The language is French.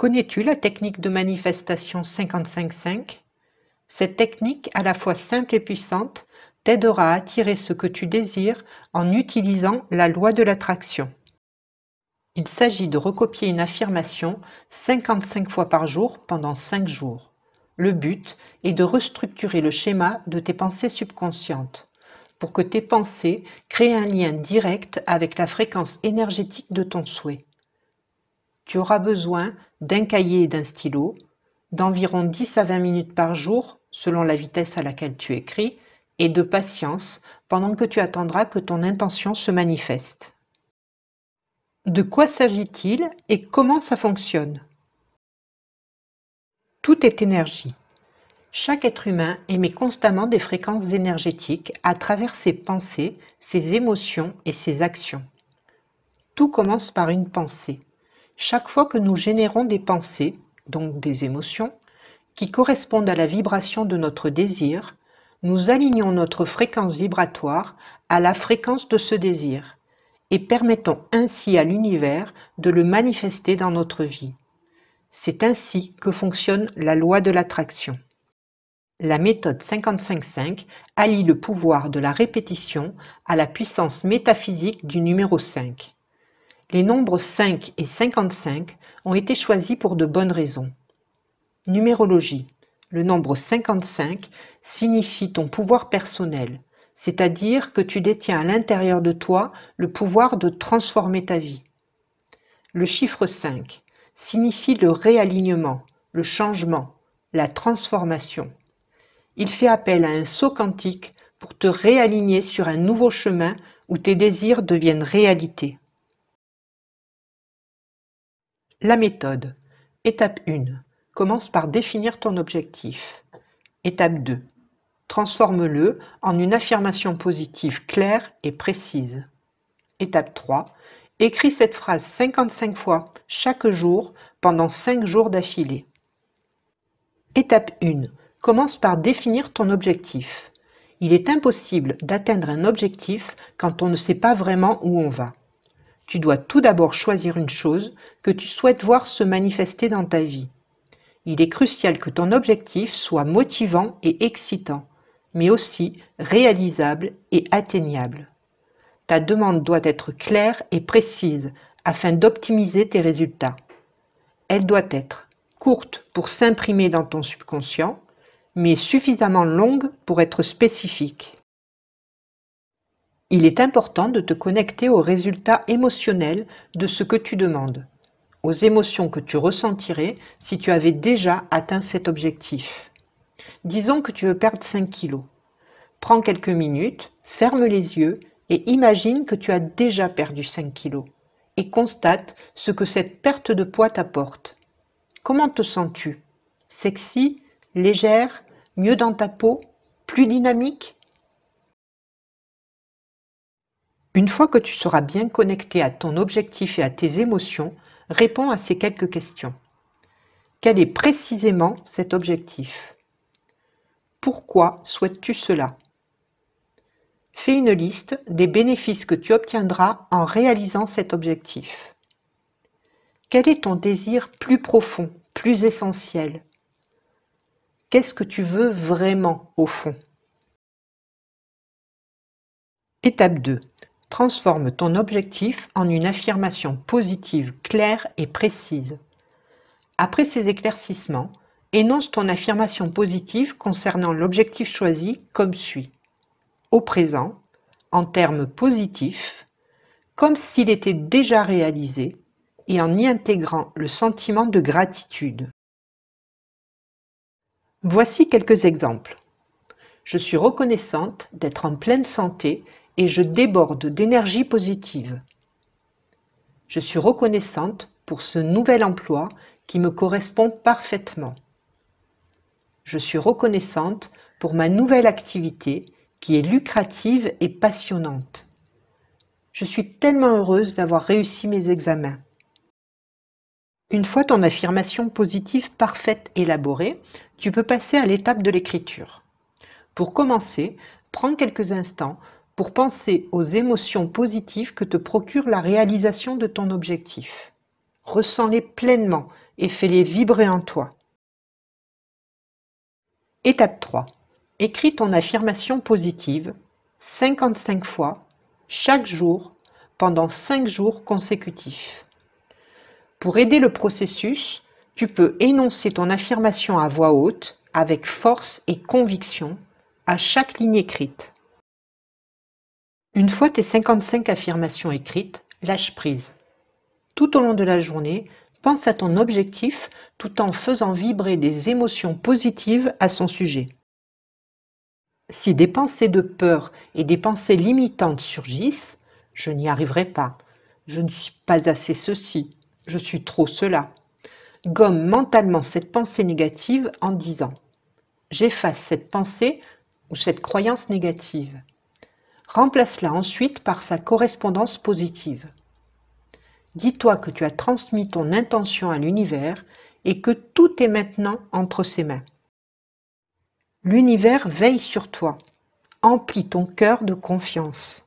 Connais-tu la technique de manifestation 55-5 Cette technique, à la fois simple et puissante, t'aidera à attirer ce que tu désires en utilisant la loi de l'attraction. Il s'agit de recopier une affirmation 55 fois par jour pendant 5 jours. Le but est de restructurer le schéma de tes pensées subconscientes pour que tes pensées créent un lien direct avec la fréquence énergétique de ton souhait tu auras besoin d'un cahier et d'un stylo, d'environ 10 à 20 minutes par jour, selon la vitesse à laquelle tu écris, et de patience pendant que tu attendras que ton intention se manifeste. De quoi s'agit-il et comment ça fonctionne Tout est énergie. Chaque être humain émet constamment des fréquences énergétiques à travers ses pensées, ses émotions et ses actions. Tout commence par une pensée. Chaque fois que nous générons des pensées, donc des émotions, qui correspondent à la vibration de notre désir, nous alignons notre fréquence vibratoire à la fréquence de ce désir et permettons ainsi à l'univers de le manifester dans notre vie. C'est ainsi que fonctionne la loi de l'attraction. La méthode 55.5 allie le pouvoir de la répétition à la puissance métaphysique du numéro 5. Les nombres 5 et 55 ont été choisis pour de bonnes raisons. Numérologie. Le nombre 55 signifie ton pouvoir personnel, c'est-à-dire que tu détiens à l'intérieur de toi le pouvoir de transformer ta vie. Le chiffre 5 signifie le réalignement, le changement, la transformation. Il fait appel à un saut quantique pour te réaligner sur un nouveau chemin où tes désirs deviennent réalité. La méthode: Étape 1. Commence par définir ton objectif. Étape 2. Transforme-le en une affirmation positive claire et précise. Étape 3. Écris cette phrase 55 fois chaque jour pendant 5 jours d'affilée. Étape 1. Commence par définir ton objectif. Il est impossible d'atteindre un objectif quand on ne sait pas vraiment où on va tu dois tout d'abord choisir une chose que tu souhaites voir se manifester dans ta vie. Il est crucial que ton objectif soit motivant et excitant, mais aussi réalisable et atteignable. Ta demande doit être claire et précise afin d'optimiser tes résultats. Elle doit être courte pour s'imprimer dans ton subconscient, mais suffisamment longue pour être spécifique. Il est important de te connecter aux résultats émotionnels de ce que tu demandes, aux émotions que tu ressentirais si tu avais déjà atteint cet objectif. Disons que tu veux perdre 5 kilos. Prends quelques minutes, ferme les yeux et imagine que tu as déjà perdu 5 kilos et constate ce que cette perte de poids t'apporte. Comment te sens-tu Sexy Légère Mieux dans ta peau Plus dynamique Une fois que tu seras bien connecté à ton objectif et à tes émotions, réponds à ces quelques questions. Quel est précisément cet objectif Pourquoi souhaites-tu cela Fais une liste des bénéfices que tu obtiendras en réalisant cet objectif. Quel est ton désir plus profond, plus essentiel Qu'est-ce que tu veux vraiment au fond Étape 2. Transforme ton objectif en une affirmation positive claire et précise. Après ces éclaircissements, énonce ton affirmation positive concernant l'objectif choisi comme suit. Au présent, en termes positifs, comme s'il était déjà réalisé et en y intégrant le sentiment de gratitude. Voici quelques exemples. Je suis reconnaissante d'être en pleine santé et je déborde d'énergie positive. Je suis reconnaissante pour ce nouvel emploi qui me correspond parfaitement. Je suis reconnaissante pour ma nouvelle activité qui est lucrative et passionnante. Je suis tellement heureuse d'avoir réussi mes examens. Une fois ton affirmation positive parfaite élaborée, tu peux passer à l'étape de l'écriture. Pour commencer, prends quelques instants pour penser aux émotions positives que te procure la réalisation de ton objectif. Ressens-les pleinement et fais-les vibrer en toi. Étape 3. Écris ton affirmation positive 55 fois, chaque jour, pendant 5 jours consécutifs. Pour aider le processus, tu peux énoncer ton affirmation à voix haute, avec force et conviction, à chaque ligne écrite. Une fois tes 55 affirmations écrites, lâche prise. Tout au long de la journée, pense à ton objectif tout en faisant vibrer des émotions positives à son sujet. Si des pensées de peur et des pensées limitantes surgissent, je n'y arriverai pas, je ne suis pas assez ceci, je suis trop cela, gomme mentalement cette pensée négative en disant ⁇ J'efface cette pensée ou cette croyance négative ⁇ Remplace-la ensuite par sa correspondance positive. Dis-toi que tu as transmis ton intention à l'univers et que tout est maintenant entre ses mains. L'univers veille sur toi. Emplis ton cœur de confiance.